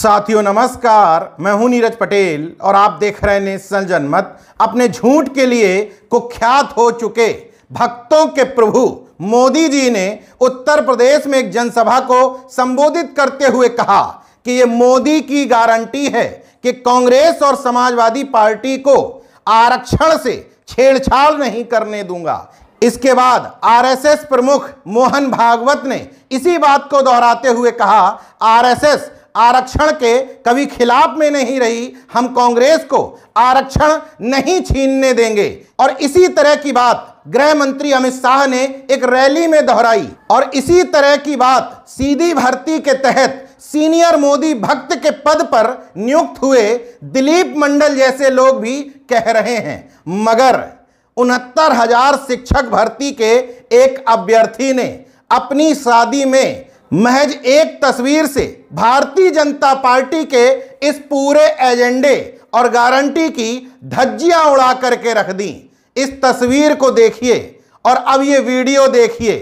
साथियों नमस्कार मैं हूं नीरज पटेल और आप देख रहे हैं नेशनल जनमत अपने झूठ के लिए कुख्यात हो चुके भक्तों के प्रभु मोदी जी ने उत्तर प्रदेश में एक जनसभा को संबोधित करते हुए कहा कि ये मोदी की गारंटी है कि कांग्रेस और समाजवादी पार्टी को आरक्षण से छेड़छाड़ नहीं करने दूंगा इसके बाद आरएसएस प्रमुख मोहन भागवत ने इसी बात को दोहराते हुए कहा आरएसएस आरक्षण के कभी खिलाफ में नहीं रही हम कांग्रेस को आरक्षण नहीं छीनने देंगे और इसी तरह की बात गृह मंत्री अमित शाह ने एक रैली में दोहराई और इसी तरह की बात सीधी भर्ती के तहत सीनियर मोदी भक्त के पद पर नियुक्त हुए दिलीप मंडल जैसे लोग भी कह रहे हैं मगर उनहत्तर हजार शिक्षक भर्ती के एक अभ्यर्थी ने अपनी शादी में महज एक तस्वीर से भारतीय जनता पार्टी के इस पूरे एजेंडे और गारंटी की धज्जियां उड़ा करके रख दी इस तस्वीर को देखिए और अब ये वीडियो देखिए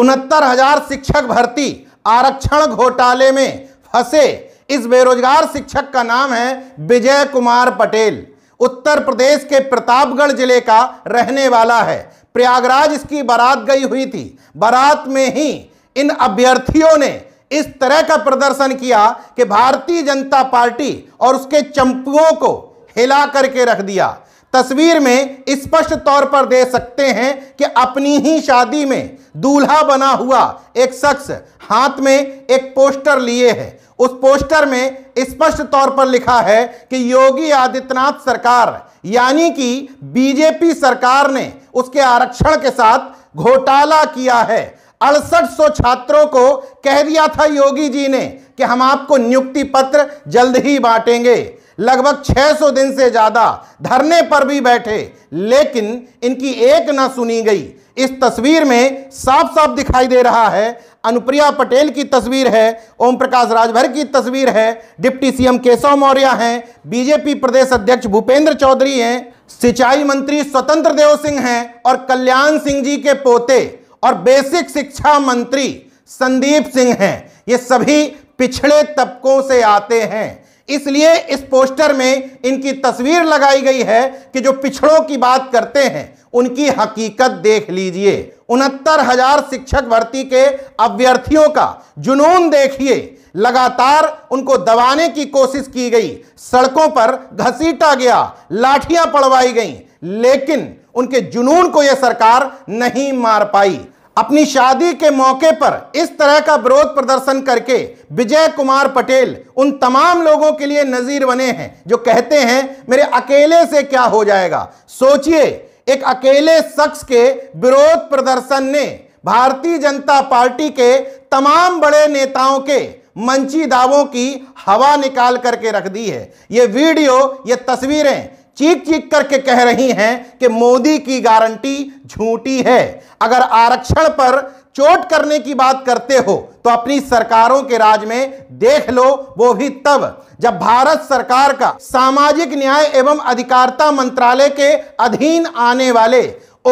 उनहत्तर हजार शिक्षक भर्ती आरक्षण घोटाले में फंसे इस बेरोजगार शिक्षक का नाम है विजय कुमार पटेल उत्तर प्रदेश के प्रतापगढ़ जिले का रहने वाला है प्रयागराज इसकी बारात गई हुई थी बारात में ही इन अभ्यर्थियों ने इस तरह का प्रदर्शन किया कि भारतीय जनता पार्टी और उसके चंपुओं को हिला करके रख दिया तस्वीर में स्पष्ट तौर पर दे सकते हैं कि अपनी ही शादी में दूल्हा बना हुआ एक शख्स हाथ में एक पोस्टर लिए है उस पोस्टर में स्पष्ट तौर पर लिखा है कि योगी आदित्यनाथ सरकार यानी कि बीजेपी सरकार ने उसके आरक्षण के साथ घोटाला किया है अड़सठ सौ छात्रों को कह दिया था योगी जी ने कि हम आपको नियुक्ति पत्र जल्द ही बांटेंगे लगभग 600 दिन से ज़्यादा धरने पर भी बैठे लेकिन इनकी एक ना सुनी गई इस तस्वीर में साफ साफ दिखाई दे रहा है अनुप्रिया पटेल की तस्वीर है ओम प्रकाश राजभर की तस्वीर है डिप्टी सीएम केशव मौर्य हैं बीजेपी प्रदेश अध्यक्ष भूपेंद्र चौधरी हैं सिंचाई मंत्री स्वतंत्र देव सिंह हैं और कल्याण सिंह जी के पोते और बेसिक शिक्षा मंत्री संदीप सिंह हैं ये सभी पिछड़े तबकों से आते हैं इसलिए इस पोस्टर में इनकी तस्वीर लगाई गई है कि जो पिछड़ों की बात करते हैं उनकी हकीकत देख लीजिए उनहत्तर हजार शिक्षक भर्ती के अभ्यर्थियों का जुनून देखिए लगातार उनको दबाने की कोशिश की गई सड़कों पर घसीटा गया लाठियां पड़वाई गईं लेकिन उनके जुनून को यह सरकार नहीं मार पाई अपनी शादी के मौके पर इस तरह का विरोध प्रदर्शन करके विजय कुमार पटेल उन तमाम लोगों के लिए नजीर बने हैं जो कहते हैं मेरे अकेले से क्या हो जाएगा सोचिए एक अकेले शख्स के विरोध प्रदर्शन ने भारतीय जनता पार्टी के तमाम बड़े नेताओं के मंची दावों की हवा निकाल करके रख दी है ये वीडियो ये तस्वीरें चीख चीख करके कह रही हैं कि मोदी की गारंटी झूठी है अगर आरक्षण पर चोट करने की बात करते हो तो अपनी सरकारों के राज में देख लो वो भी तब जब भारत सरकार का सामाजिक न्याय एवं अधिकारिता मंत्रालय के अधीन आने वाले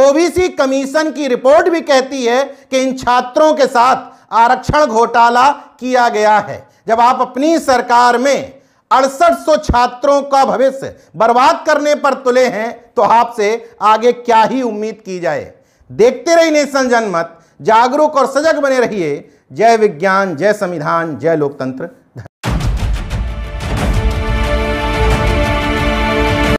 ओबीसी कमीशन की रिपोर्ट भी कहती है कि इन छात्रों के साथ आरक्षण घोटाला किया गया है जब आप अपनी सरकार में अड़सठ छात्रों का भविष्य बर्बाद करने पर तुले हैं तो आपसे आगे क्या ही उम्मीद की जाए देखते रहिए नेशन जनमत जागरूक और सजग बने रहिए जय विज्ञान जय संविधान जय लोकतंत्र